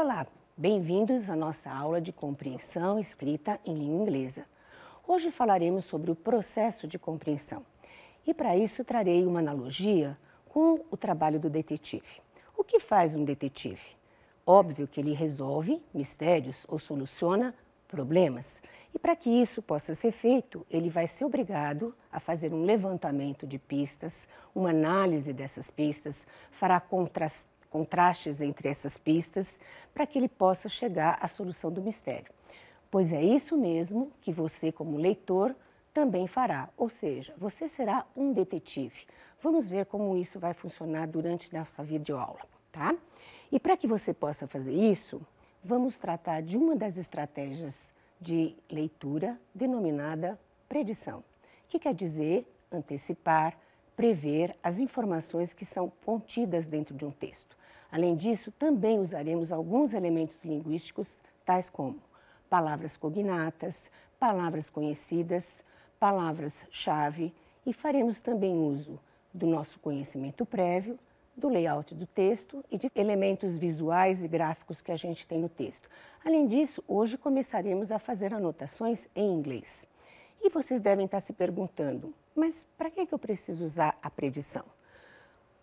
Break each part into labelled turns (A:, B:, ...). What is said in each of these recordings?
A: Olá, bem-vindos à nossa aula de compreensão escrita em língua inglesa. Hoje falaremos sobre o processo de compreensão e, para isso, trarei uma analogia com o trabalho do detetive. O que faz um detetive? Óbvio que ele resolve mistérios ou soluciona problemas. E para que isso possa ser feito, ele vai ser obrigado a fazer um levantamento de pistas, uma análise dessas pistas, fará contrastar contrastes entre essas pistas, para que ele possa chegar à solução do mistério. Pois é isso mesmo que você, como leitor, também fará, ou seja, você será um detetive. Vamos ver como isso vai funcionar durante nossa videoaula, tá? E para que você possa fazer isso, vamos tratar de uma das estratégias de leitura denominada predição, que quer dizer antecipar, prever as informações que são contidas dentro de um texto. Além disso, também usaremos alguns elementos linguísticos, tais como palavras cognatas, palavras conhecidas, palavras-chave e faremos também uso do nosso conhecimento prévio, do layout do texto e de elementos visuais e gráficos que a gente tem no texto. Além disso, hoje começaremos a fazer anotações em inglês. E vocês devem estar se perguntando, mas para que, que eu preciso usar a predição?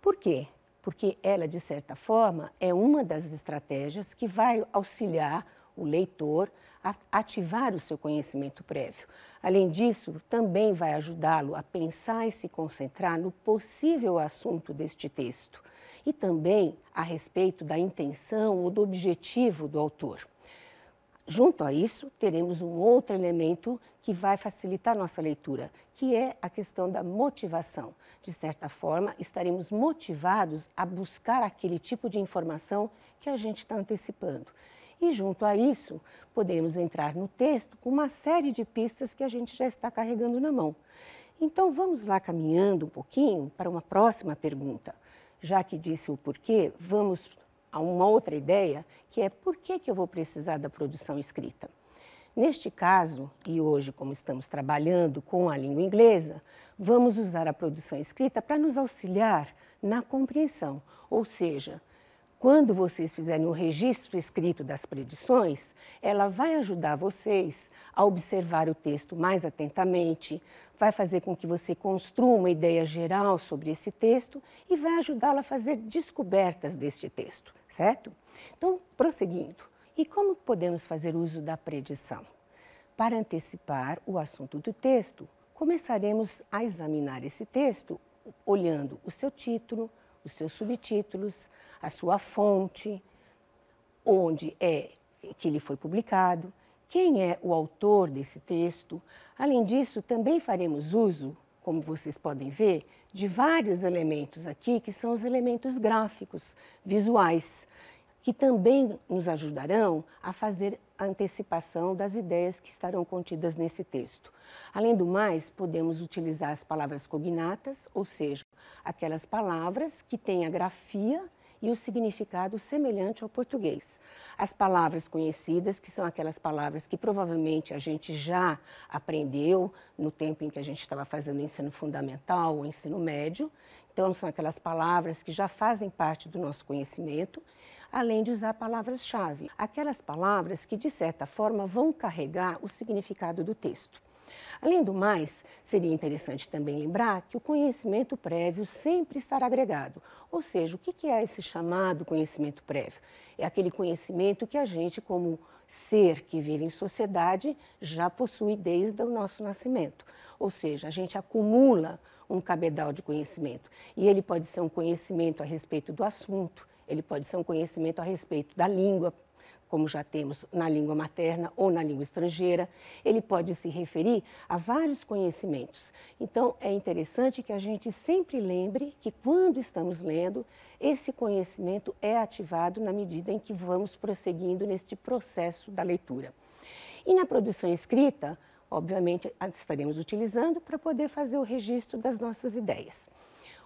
A: Por quê? Porque ela, de certa forma, é uma das estratégias que vai auxiliar o leitor a ativar o seu conhecimento prévio. Além disso, também vai ajudá-lo a pensar e se concentrar no possível assunto deste texto e também a respeito da intenção ou do objetivo do autor. Junto a isso, teremos um outro elemento que vai facilitar nossa leitura, que é a questão da motivação. De certa forma, estaremos motivados a buscar aquele tipo de informação que a gente está antecipando. E junto a isso, poderemos entrar no texto com uma série de pistas que a gente já está carregando na mão. Então, vamos lá caminhando um pouquinho para uma próxima pergunta. Já que disse o porquê, vamos a uma outra ideia, que é por que, que eu vou precisar da produção escrita? Neste caso, e hoje, como estamos trabalhando com a língua inglesa, vamos usar a produção escrita para nos auxiliar na compreensão. Ou seja, quando vocês fizerem o registro escrito das predições, ela vai ajudar vocês a observar o texto mais atentamente, vai fazer com que você construa uma ideia geral sobre esse texto e vai ajudá-la a fazer descobertas deste texto certo? Então, prosseguindo, e como podemos fazer uso da predição? Para antecipar o assunto do texto, começaremos a examinar esse texto olhando o seu título, os seus subtítulos, a sua fonte, onde é que ele foi publicado, quem é o autor desse texto. Além disso, também faremos uso como vocês podem ver, de vários elementos aqui, que são os elementos gráficos, visuais, que também nos ajudarão a fazer a antecipação das ideias que estarão contidas nesse texto. Além do mais, podemos utilizar as palavras cognatas, ou seja, aquelas palavras que têm a grafia e o significado semelhante ao português. As palavras conhecidas, que são aquelas palavras que provavelmente a gente já aprendeu no tempo em que a gente estava fazendo o ensino fundamental ou ensino médio, então são aquelas palavras que já fazem parte do nosso conhecimento, além de usar palavras-chave, aquelas palavras que de certa forma vão carregar o significado do texto. Além do mais, seria interessante também lembrar que o conhecimento prévio sempre estará agregado. Ou seja, o que é esse chamado conhecimento prévio? É aquele conhecimento que a gente, como ser que vive em sociedade, já possui desde o nosso nascimento. Ou seja, a gente acumula um cabedal de conhecimento. E ele pode ser um conhecimento a respeito do assunto, ele pode ser um conhecimento a respeito da língua, como já temos na língua materna ou na língua estrangeira. Ele pode se referir a vários conhecimentos. Então, é interessante que a gente sempre lembre que quando estamos lendo, esse conhecimento é ativado na medida em que vamos prosseguindo neste processo da leitura. E na produção escrita, obviamente, estaremos utilizando para poder fazer o registro das nossas ideias.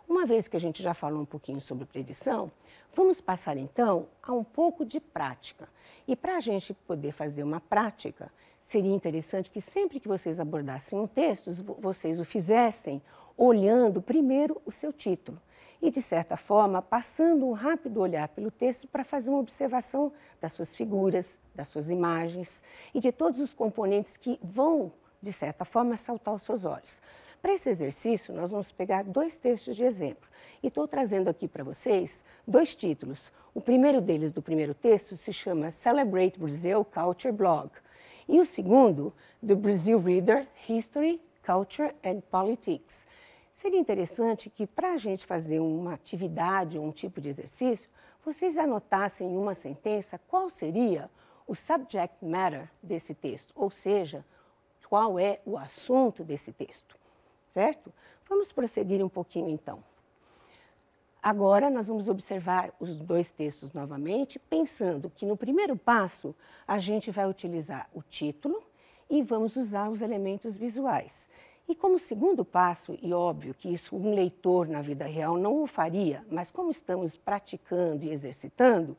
A: Uma vez que a gente já falou um pouquinho sobre predição, vamos passar então a um pouco de prática. E para a gente poder fazer uma prática, seria interessante que sempre que vocês abordassem um texto, vocês o fizessem olhando primeiro o seu título e, de certa forma, passando um rápido olhar pelo texto para fazer uma observação das suas figuras, das suas imagens e de todos os componentes que vão, de certa forma, saltar os seus olhos. Para esse exercício, nós vamos pegar dois textos de exemplo. E estou trazendo aqui para vocês dois títulos. O primeiro deles, do primeiro texto, se chama Celebrate Brazil Culture Blog. E o segundo, The Brazil Reader, History, Culture and Politics. Seria interessante que, para a gente fazer uma atividade um tipo de exercício, vocês anotassem em uma sentença qual seria o subject matter desse texto, ou seja, qual é o assunto desse texto certo? Vamos prosseguir um pouquinho então. Agora nós vamos observar os dois textos novamente, pensando que no primeiro passo a gente vai utilizar o título e vamos usar os elementos visuais. E como segundo passo, e óbvio que isso um leitor na vida real não o faria, mas como estamos praticando e exercitando,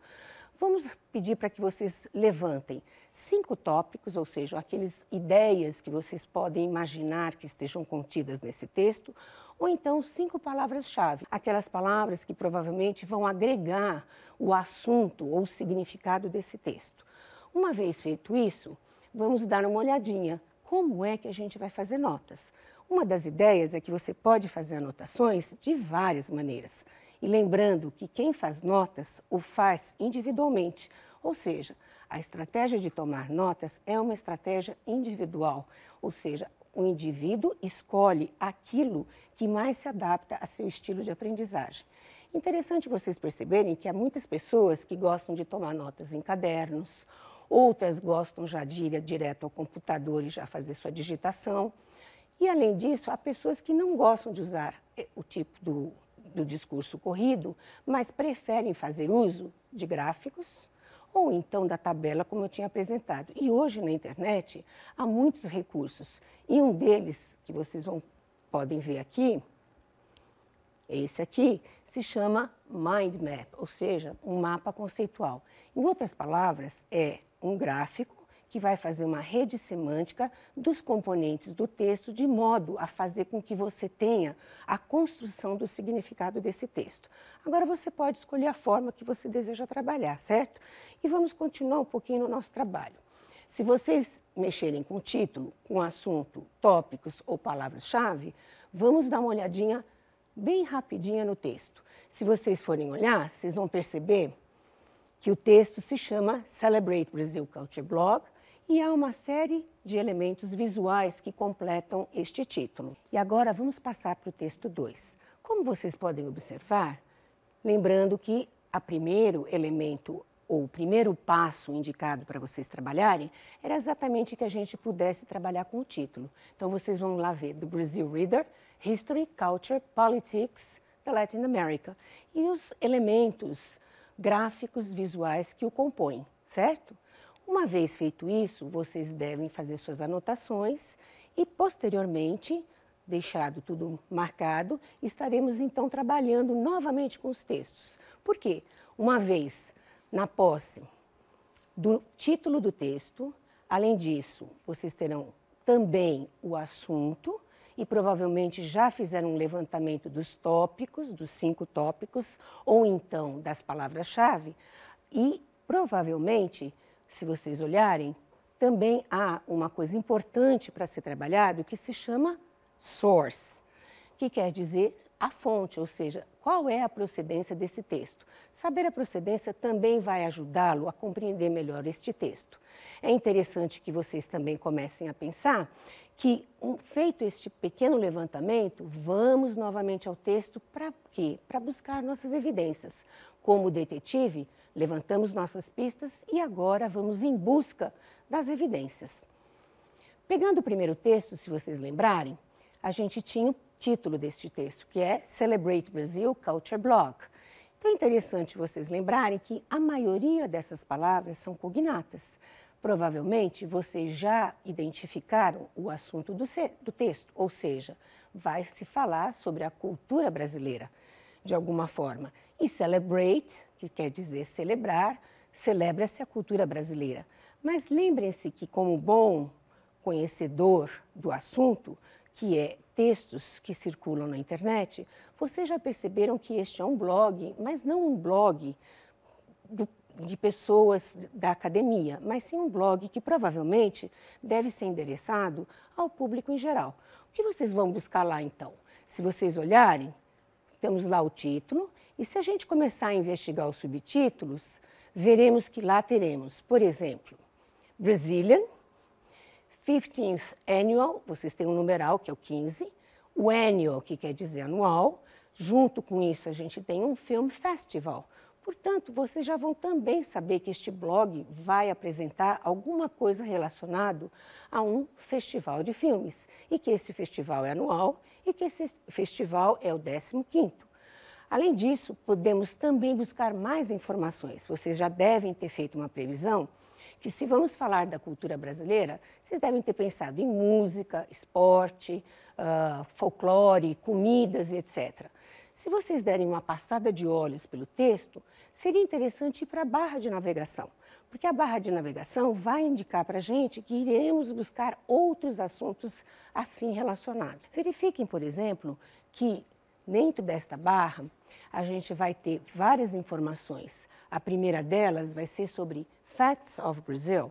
A: Vamos pedir para que vocês levantem cinco tópicos, ou seja, aquelas ideias que vocês podem imaginar que estejam contidas nesse texto, ou então cinco palavras-chave, aquelas palavras que provavelmente vão agregar o assunto ou o significado desse texto. Uma vez feito isso, vamos dar uma olhadinha como é que a gente vai fazer notas. Uma das ideias é que você pode fazer anotações de várias maneiras. E lembrando que quem faz notas o faz individualmente, ou seja, a estratégia de tomar notas é uma estratégia individual, ou seja, o indivíduo escolhe aquilo que mais se adapta a seu estilo de aprendizagem. Interessante vocês perceberem que há muitas pessoas que gostam de tomar notas em cadernos, outras gostam já de ir direto ao computador e já fazer sua digitação. E além disso, há pessoas que não gostam de usar eh, o tipo do do discurso corrido, mas preferem fazer uso de gráficos ou então da tabela, como eu tinha apresentado. E hoje na internet há muitos recursos e um deles que vocês vão, podem ver aqui, é esse aqui, se chama mind map, ou seja, um mapa conceitual. Em outras palavras, é um gráfico que vai fazer uma rede semântica dos componentes do texto, de modo a fazer com que você tenha a construção do significado desse texto. Agora você pode escolher a forma que você deseja trabalhar, certo? E vamos continuar um pouquinho no nosso trabalho. Se vocês mexerem com título, com assunto, tópicos ou palavras-chave, vamos dar uma olhadinha bem rapidinha no texto. Se vocês forem olhar, vocês vão perceber que o texto se chama Celebrate Brazil Culture Blog, e há uma série de elementos visuais que completam este título. E agora vamos passar para o texto 2. Como vocês podem observar, lembrando que o primeiro elemento ou o primeiro passo indicado para vocês trabalharem era exatamente que a gente pudesse trabalhar com o título. Então vocês vão lá ver do Brazil Reader, History, Culture, Politics da Latin America e os elementos gráficos visuais que o compõem, certo? Uma vez feito isso, vocês devem fazer suas anotações e, posteriormente, deixado tudo marcado, estaremos então trabalhando novamente com os textos. Por quê? Uma vez na posse do título do texto, além disso, vocês terão também o assunto e provavelmente já fizeram um levantamento dos tópicos, dos cinco tópicos, ou então das palavras-chave, e provavelmente se vocês olharem, também há uma coisa importante para ser trabalhado que se chama source, que quer dizer a fonte, ou seja, qual é a procedência desse texto. Saber a procedência também vai ajudá-lo a compreender melhor este texto. É interessante que vocês também comecem a pensar que, feito este pequeno levantamento, vamos novamente ao texto para quê? Para buscar nossas evidências. Como detetive, levantamos nossas pistas e agora vamos em busca das evidências. Pegando o primeiro texto, se vocês lembrarem, a gente tinha o título deste texto, que é Celebrate Brazil Culture Blog. Então é interessante vocês lembrarem que a maioria dessas palavras são cognatas. Provavelmente vocês já identificaram o assunto do, do texto, ou seja, vai se falar sobre a cultura brasileira, de alguma forma. E celebrate, que quer dizer celebrar, celebra-se a cultura brasileira. Mas lembrem-se que, como bom conhecedor do assunto, que é textos que circulam na internet, vocês já perceberam que este é um blog, mas não um blog do de pessoas da academia, mas sim um blog que provavelmente deve ser endereçado ao público em geral. O que vocês vão buscar lá então? Se vocês olharem, temos lá o título, e se a gente começar a investigar os subtítulos, veremos que lá teremos, por exemplo, Brazilian, 15th Annual, vocês têm um numeral que é o 15, o annual, que quer dizer anual, junto com isso a gente tem um film festival, Portanto, vocês já vão também saber que este blog vai apresentar alguma coisa relacionado a um festival de filmes e que esse festival é anual e que esse festival é o 15º. Além disso, podemos também buscar mais informações. Vocês já devem ter feito uma previsão que se vamos falar da cultura brasileira, vocês devem ter pensado em música, esporte, uh, folclore, comidas e etc. Se vocês derem uma passada de olhos pelo texto, seria interessante ir para a barra de navegação, porque a barra de navegação vai indicar para a gente que iremos buscar outros assuntos assim relacionados. Verifiquem, por exemplo, que dentro desta barra a gente vai ter várias informações. A primeira delas vai ser sobre Facts of Brazil.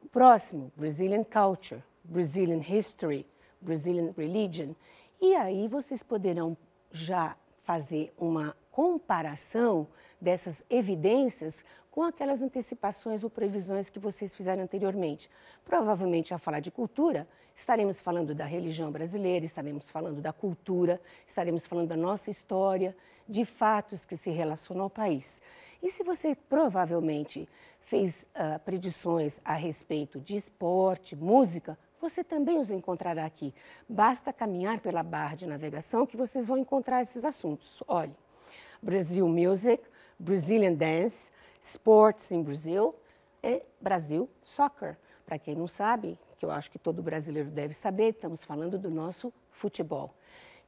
A: O próximo, Brazilian Culture, Brazilian History, Brazilian Religion. E aí vocês poderão já fazer uma comparação dessas evidências com aquelas antecipações ou previsões que vocês fizeram anteriormente. Provavelmente, ao falar de cultura, estaremos falando da religião brasileira, estaremos falando da cultura, estaremos falando da nossa história, de fatos que se relacionam ao país. E se você provavelmente fez uh, predições a respeito de esporte, música, você também os encontrará aqui. Basta caminhar pela barra de navegação que vocês vão encontrar esses assuntos. Olhe, Brasil Music, Brazilian Dance, Sports in Brazil e Brasil Soccer. Para quem não sabe, que eu acho que todo brasileiro deve saber, estamos falando do nosso futebol.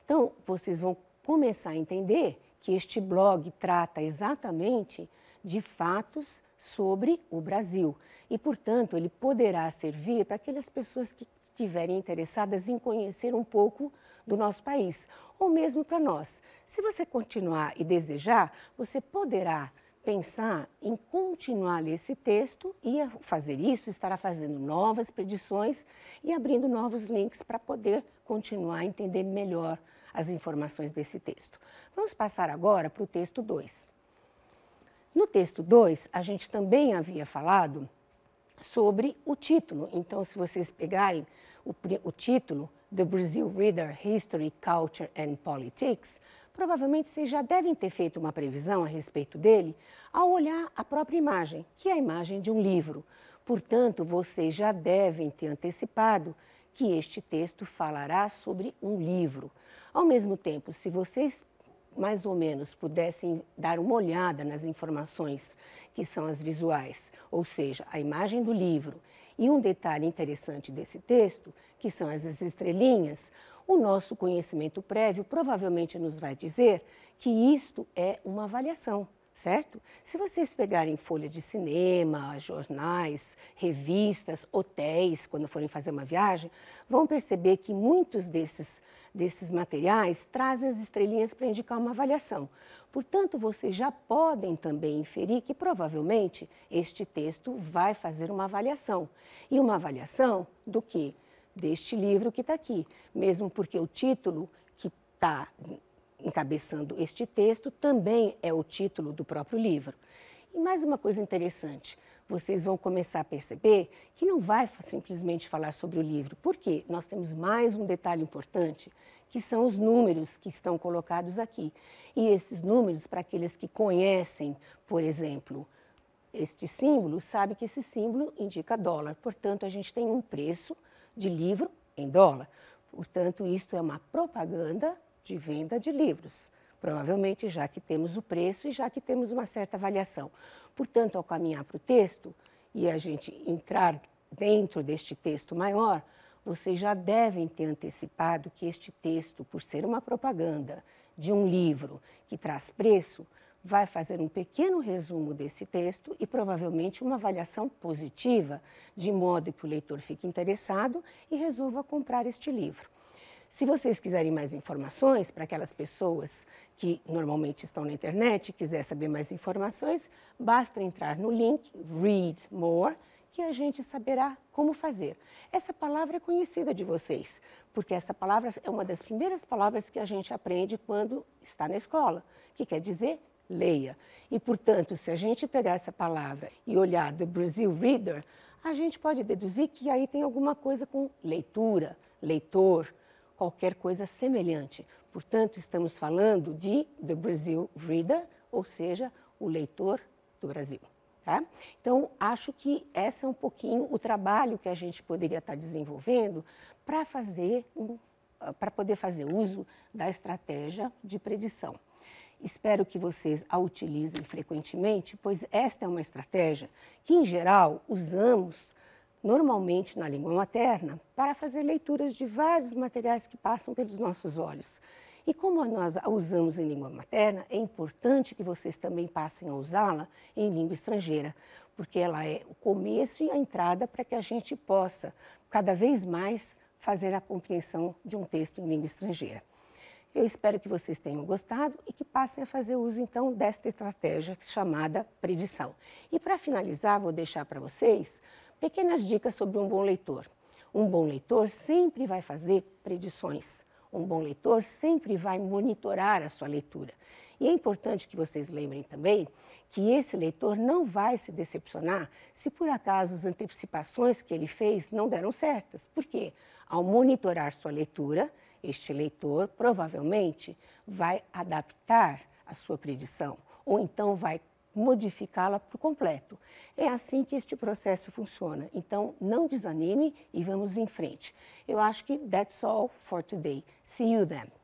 A: Então, vocês vão começar a entender que este blog trata exatamente de fatos sobre o Brasil. E, portanto, ele poderá servir para aquelas pessoas que estiverem interessadas em conhecer um pouco do nosso país, ou mesmo para nós. Se você continuar e desejar, você poderá pensar em continuar a ler esse texto e fazer isso, estará fazendo novas predições e abrindo novos links para poder continuar a entender melhor as informações desse texto. Vamos passar agora para o texto 2. No texto 2, a gente também havia falado sobre o título. Então, se vocês pegarem o, o título, The Brazil Reader History, Culture and Politics, provavelmente vocês já devem ter feito uma previsão a respeito dele ao olhar a própria imagem, que é a imagem de um livro. Portanto, vocês já devem ter antecipado que este texto falará sobre um livro. Ao mesmo tempo, se vocês mais ou menos pudessem dar uma olhada nas informações que são as visuais, ou seja, a imagem do livro. E um detalhe interessante desse texto, que são as estrelinhas, o nosso conhecimento prévio provavelmente nos vai dizer que isto é uma avaliação certo? Se vocês pegarem folha de cinema, jornais, revistas, hotéis, quando forem fazer uma viagem, vão perceber que muitos desses, desses materiais trazem as estrelinhas para indicar uma avaliação. Portanto, vocês já podem também inferir que provavelmente este texto vai fazer uma avaliação. E uma avaliação do que? Deste livro que está aqui. Mesmo porque o título que está encabeçando este texto, também é o título do próprio livro. E mais uma coisa interessante, vocês vão começar a perceber que não vai simplesmente falar sobre o livro, porque nós temos mais um detalhe importante, que são os números que estão colocados aqui. E esses números, para aqueles que conhecem, por exemplo, este símbolo, sabe que esse símbolo indica dólar. Portanto, a gente tem um preço de livro em dólar. Portanto, isto é uma propaganda de venda de livros, provavelmente já que temos o preço e já que temos uma certa avaliação. Portanto, ao caminhar para o texto e a gente entrar dentro deste texto maior, vocês já devem ter antecipado que este texto, por ser uma propaganda de um livro que traz preço, vai fazer um pequeno resumo desse texto e provavelmente uma avaliação positiva, de modo que o leitor fique interessado e resolva comprar este livro. Se vocês quiserem mais informações, para aquelas pessoas que normalmente estão na internet e quiser saber mais informações, basta entrar no link Read More, que a gente saberá como fazer. Essa palavra é conhecida de vocês, porque essa palavra é uma das primeiras palavras que a gente aprende quando está na escola, que quer dizer leia. E, portanto, se a gente pegar essa palavra e olhar do Brasil Reader, a gente pode deduzir que aí tem alguma coisa com leitura, leitor, qualquer coisa semelhante. Portanto, estamos falando de The Brazil Reader, ou seja, o leitor do Brasil. Tá? Então, acho que esse é um pouquinho o trabalho que a gente poderia estar desenvolvendo para fazer ah, para poder fazer uso da estratégia de predição. Espero que vocês a utilizem frequentemente, pois esta é uma estratégia que, em geral, usamos normalmente na língua materna, para fazer leituras de vários materiais que passam pelos nossos olhos. E como nós a usamos em língua materna, é importante que vocês também passem a usá-la em língua estrangeira, porque ela é o começo e a entrada para que a gente possa, cada vez mais, fazer a compreensão de um texto em língua estrangeira. Eu espero que vocês tenham gostado e que passem a fazer uso então desta estratégia chamada predição. E para finalizar, vou deixar para vocês Pequenas dicas sobre um bom leitor. Um bom leitor sempre vai fazer predições. Um bom leitor sempre vai monitorar a sua leitura. E é importante que vocês lembrem também que esse leitor não vai se decepcionar se por acaso as antecipações que ele fez não deram certas. Porque ao monitorar sua leitura, este leitor provavelmente vai adaptar a sua predição ou então vai modificá-la por completo. É assim que este processo funciona. Então, não desanime e vamos em frente. Eu acho que that's all for today. See you then.